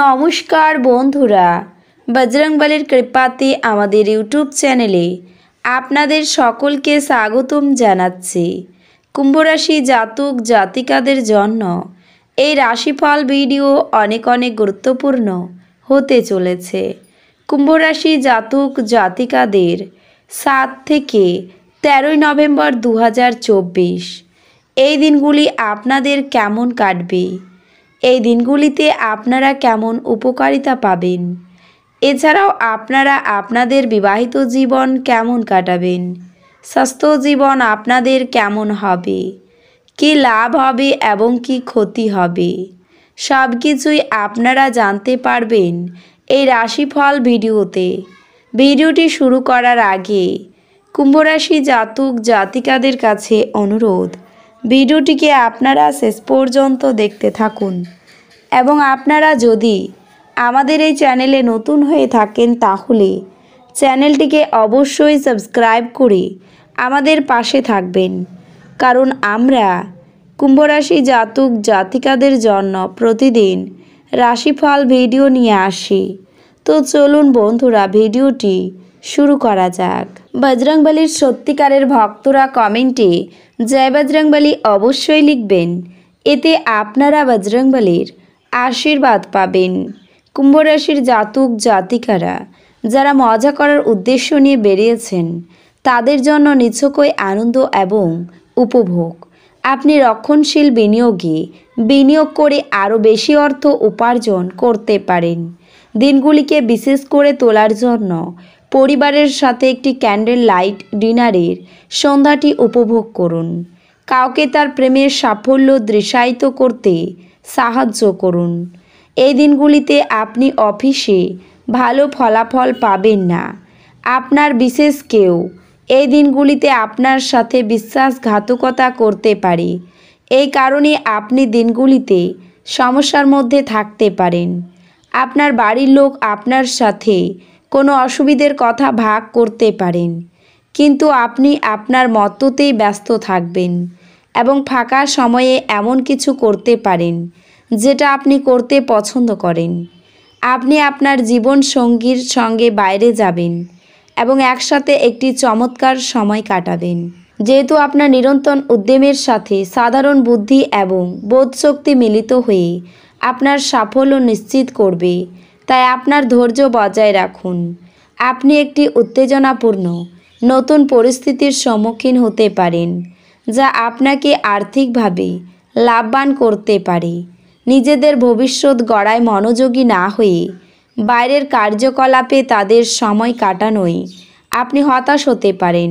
নমস্কার বন্ধুরা বজরংবলীর কৃপাতে আমাদের ইউটিউব চ্যানেলে আপনাদের সকলকে স্বাগতম জানাচ্ছি কুম্ভরাশি জাতক জাতিকাদের জন্য এই রাশিফল ভিডিও অনেক অনেক গুরুত্বপূর্ণ হতে চলেছে কুম্ভরাশি জাতক জাতিকাদের সাত থেকে তেরোই নভেম্বর দু এই দিনগুলি আপনাদের কেমন কাটবে এই দিনগুলিতে আপনারা কেমন উপকারিতা পাবেন এছাড়াও আপনারা আপনাদের বিবাহিত জীবন কেমন কাটাবেন স্বাস্থ্য জীবন আপনাদের কেমন হবে কি লাভ হবে এবং কি ক্ষতি হবে সব কিছুই আপনারা জানতে পারবেন এই রাশিফল ভিডিওতে ভিডিওটি শুরু করার আগে কুম্ভরাশি জাতক জাতিকাদের কাছে অনুরোধ ভিডিওটিকে আপনারা শেষ পর্যন্ত দেখতে থাকুন এবং আপনারা যদি আমাদের এই চ্যানেলে নতুন হয়ে থাকেন তাহলে চ্যানেলটিকে অবশ্যই সাবস্ক্রাইব করে আমাদের পাশে থাকবেন কারণ আমরা কুম্ভরাশি জাতক জাতিকাদের জন্য প্রতিদিন রাশিফল ভিডিও নিয়ে আসি তো চলুন বন্ধুরা ভিডিওটি শুরু করা যাক বজরংবলির সত্যিকারের ভক্তরা কমেন্টে জয় বজরংবলি অবশ্যই লিখবেন এতে আপনারা বজরংবলির আশীর্বাদ পাবেন কুম্ভরাশির জাতক জাতিকারা যারা মজা করার উদ্দেশ্য নিয়ে বেরিয়েছেন তাদের জন্য নিছকই আনন্দ এবং উপভোগ আপনি রক্ষণশীল বিনিয়োগে বিনিয়োগ করে আরও বেশি অর্থ উপার্জন করতে পারেন দিনগুলিকে বিশেষ করে তোলার জন্য পরিবারের সাথে একটি ক্যান্ডেল লাইট ডিনারের সন্ধ্যাটি উপভোগ করুন কাউকে তার প্রেমের সাফল্য দৃশায়িত করতে সাহায্য করুন এই দিনগুলিতে আপনি অফিসে ভালো ফলাফল পাবেন না আপনার বিশেষ কেউ এই দিনগুলিতে আপনার সাথে বিশ্বাসঘাতকতা করতে পারে এই কারণে আপনি দিনগুলিতে সমস্যার মধ্যে থাকতে পারেন আপনার বাড়ির লোক আপনার সাথে কোনো অসুবিধের কথা ভাগ করতে পারেন কিন্তু আপনি আপনার মততেই ব্যস্ত থাকবেন এবং ফাঁকা সময়ে এমন কিছু করতে পারেন যেটা আপনি করতে পছন্দ করেন আপনি আপনার জীবন সঙ্গীর সঙ্গে বাইরে যাবেন এবং একসাথে একটি চমৎকার সময় কাটাবেন যেহেতু আপনার নিরন্তর উদ্যমের সাথে সাধারণ বুদ্ধি এবং বোধশক্তি মিলিত হয়ে আপনার সাফল্য নিশ্চিত করবে তাই আপনার ধৈর্য বজায় রাখুন আপনি একটি উত্তেজনাপূর্ণ নতুন পরিস্থিতির সম্মুখীন হতে পারেন যা আপনাকে আর্থিকভাবে লাভবান করতে পারে নিজেদের ভবিষ্যৎ গড়ায় মনোযোগী না হয়ে বাইরের কার্যকলাপে তাদের সময় কাটানোই আপনি হতাশ হতে পারেন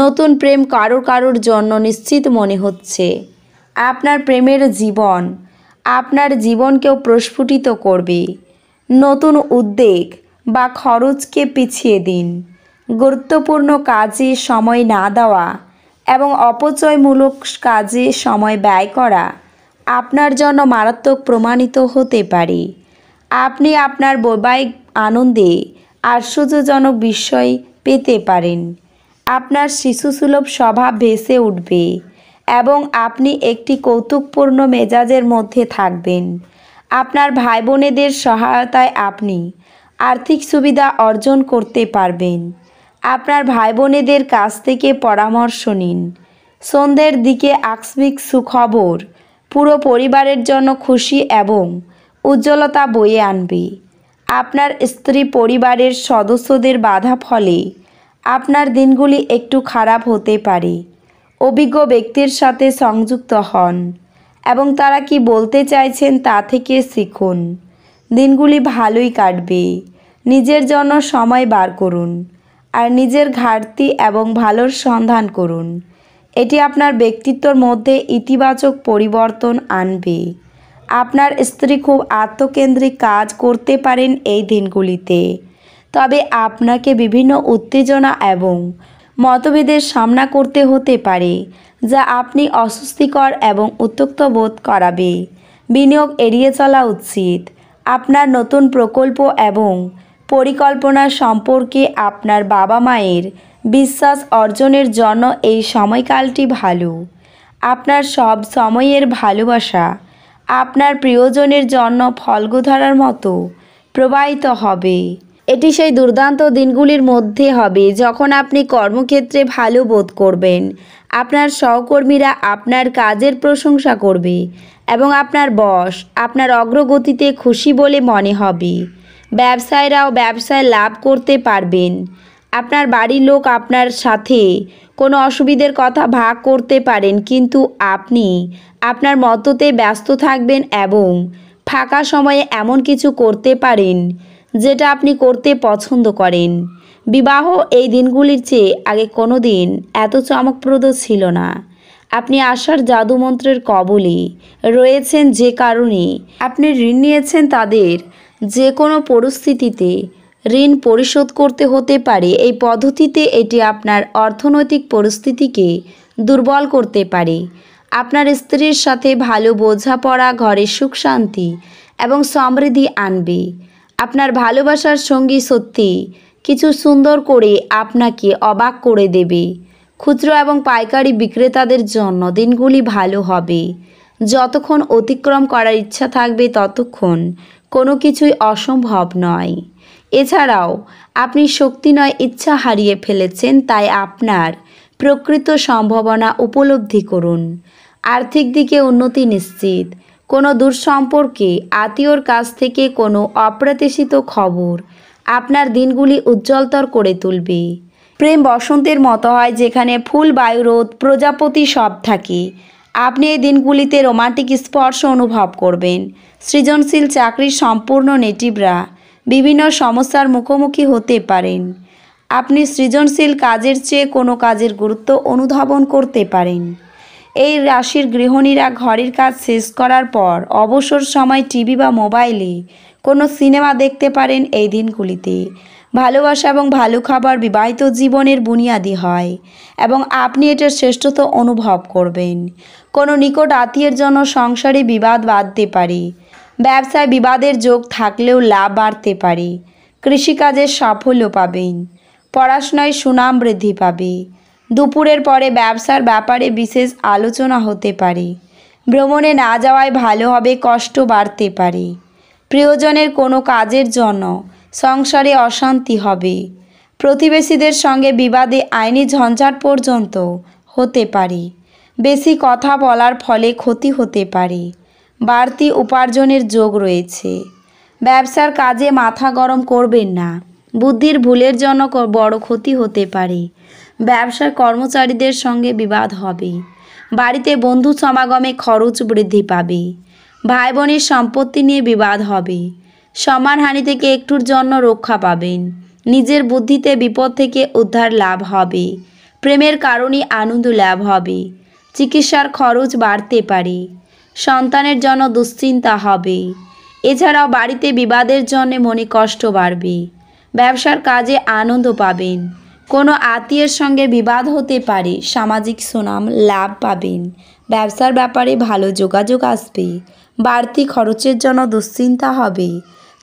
নতুন প্রেম কারোর কারোর জন্য নিশ্চিত মনে হচ্ছে আপনার প্রেমের জীবন আপনার জীবনকেও প্রস্ফুটিত করবে নতুন উদ্বেগ বা খরচকে পিছিয়ে দিন গুরুত্বপূর্ণ কাজে সময় না দেওয়া এবং অপচয়মূলক কাজে সময় ব্যয় করা আপনার জন্য মারাত্মক প্রমাণিত হতে পারে আপনি আপনার বৈবাহিক আনন্দে আশ্চর্যজনক বিষয় পেতে পারেন আপনার শিশুসুলভ স্বভাব ভেসে উঠবে এবং আপনি একটি কৌতুকপূর্ণ মেজাজের মধ্যে থাকবেন আপনার ভাই বোনেদের সহায়তায় আপনি আর্থিক সুবিধা অর্জন করতে পারবেন আপনার ভাই বোনেদের কাছ থেকে পরামর্শ নিন সন্ধ্যের দিকে আকস্মিক সুখবর পুরো পরিবারের জন্য খুশি এবং উজ্জ্বলতা বয়ে আনবে আপনার স্ত্রী পরিবারের সদস্যদের বাধা ফলে আপনার দিনগুলি একটু খারাপ হতে পারে অভিজ্ঞ ব্যক্তির সাথে সংযুক্ত হন এবং তারা কি বলতে চাইছেন তা থেকে শিখুন দিনগুলি ভালোই কাটবে নিজের জন্য সময় বার করুন আর নিজের ঘাটতি এবং ভালোর সন্ধান করুন এটি আপনার ব্যক্তিত্বর মধ্যে ইতিবাচক পরিবর্তন আনবে আপনার স্ত্রী খুব আত্মকেন্দ্রিক কাজ করতে পারেন এই দিনগুলিতে তবে আপনাকে বিভিন্ন উত্তেজনা এবং মতভেদের সামনা করতে হতে পারে যা আপনি অস্বস্তিকর এবং উত্তক্ত বোধ করাবে বিনিয়োগ এড়িয়ে চলা উচিত আপনার নতুন প্রকল্প এবং পরিকল্পনা সম্পর্কে আপনার বাবা মায়ের বিশ্বাস অর্জনের জন্য এই সময়কালটি ভালো আপনার সব সময়ের ভালোবাসা আপনার প্রিয়জনের জন্য ধরার মতো প্রবাহিত হবে এটি সেই দুর্দান্ত দিনগুলির মধ্যে হবে যখন আপনি কর্মক্ষেত্রে ভালো বোধ করবেন আপনার সহকর্মীরা আপনার কাজের প্রশংসা করবে এবং আপনার বস আপনার অগ্রগতিতে খুশি বলে মনে হবে ব্যবসায়ীরাও ব্যবসায় লাভ করতে পারবেন আপনার বাড়ির লোক আপনার সাথে কোনো অসুবিধের কথা ভাগ করতে পারেন কিন্তু আপনি আপনার মতোতে ব্যস্ত থাকবেন এবং ফাঁকা সময়ে এমন কিছু করতে পারেন যেটা আপনি করতে পছন্দ করেন বিবাহ এই দিনগুলির চেয়ে আগে কোনো দিন এত চমকপ্রদ ছিল না আপনি আসার জাদুমন্ত্রের কবলে রয়েছেন যে কারণে আপনি ঋণ নিয়েছেন তাদের যে কোনো পরিস্থিতিতে ঋণ পরিশোধ করতে হতে পারে এই পদ্ধতিতে এটি আপনার অর্থনৈতিক পরিস্থিতিকে দুর্বল করতে পারে আপনার স্ত্রীর সাথে ভালো বোঝাপড়া ঘরে সুখ শান্তি এবং সমৃদ্ধি আনবে আপনার ভালোবাসার সঙ্গী সত্যি কিছু সুন্দর করে আপনাকে অবাক করে দেবে খুচরো এবং পাইকারি বিক্রেতাদের জন্য দিনগুলি ভালো হবে যতক্ষণ অতিক্রম করার ইচ্ছা থাকবে ততক্ষণ কোনো কিছুই অসম্ভব নয় এছাড়াও আপনি শক্তি নয় ইচ্ছা হারিয়ে ফেলেছেন তাই আপনার প্রকৃত সম্ভাবনা উপলব্ধি করুন আর্থিক দিকে উন্নতি নিশ্চিত কোনো দূর সম্পর্কে আত্মীয়র কাছ থেকে কোনো অপ্রত্যাশিত খবর আপনার দিনগুলি উজ্জ্বলতর করে তুলবে প্রেম বসন্তের মতো হয় যেখানে ফুল বায়ুরোধ প্রজাপতি সব থাকে আপনি এই দিনগুলিতে রোমান্টিক স্পর্শ অনুভব করবেন সৃজনশীল চাকরির সম্পূর্ণ নেটিভরা বিভিন্ন সমস্যার মুখোমুখি হতে পারেন আপনি সৃজনশীল কাজের চেয়ে কোনো কাজের গুরুত্ব অনুধাবন করতে পারেন এই রাশির গৃহিণীরা ঘরের কাজ শেষ করার পর অবসর সময় টিভি বা মোবাইলে কোনো সিনেমা দেখতে পারেন এই দিনগুলিতে ভালোবাসা এবং ভালো খাবার বিবাহিত জীবনের বুনিয়াদি হয় এবং আপনি এটার শ্রেষ্ঠত্ব অনুভব করবেন কোনো নিকট আত্মীয়ের জন্য সংসারে বিবাদ বাঁধতে পারে ব্যবসায় বিবাদের যোগ থাকলেও লাভ বাড়তে পারে কৃষিকাজে সাফল্য পাবেন পড়াশোনায় সুনাম বৃদ্ধি পাবে দুপুরের পরে ব্যবসার ব্যাপারে বিশেষ আলোচনা হতে পারে ভ্রমণে না যাওয়ায় ভালো হবে কষ্ট বাড়তে পারে প্রিয়জনের কোনো কাজের জন্য সংসারে অশান্তি হবে প্রতিবেশীদের সঙ্গে বিবাদে আইনি ঝঞ্ঝাট পর্যন্ত হতে পারে বেশি কথা বলার ফলে ক্ষতি হতে পারে বাড়তি উপার্জনের যোগ রয়েছে ব্যবসার কাজে মাথা গরম করবেন না বুদ্ধির ভুলের জন্য বড় ক্ষতি হতে পারে ব্যবসার কর্মচারীদের সঙ্গে বিবাদ হবে বাড়িতে বন্ধু সমাগমে খরচ বৃদ্ধি পাবে ভাই বোনের সম্পত্তি নিয়ে বিবাদ হবে সমান হানি থেকে একটুর জন্য রক্ষা পাবেন নিজের বুদ্ধিতে বিপদ থেকে উদ্ধার লাভ হবে প্রেমের কারণে আনন্দ লাভ হবে চিকিৎসার খরচ বাড়তে পারে সন্তানের জন্য দুশ্চিন্তা হবে এছাড়াও বাড়িতে বিবাদের জন্য মনে কষ্ট বাড়বে ব্যবসার কাজে আনন্দ পাবেন কোনো আত্মীয়ের সঙ্গে বিবাদ হতে পারে সামাজিক সুনাম লাভ পাবেন ব্যবসার ব্যাপারে ভালো যোগাযোগ আসবে বাড়তি খরচের জন্য দুশ্চিন্তা হবে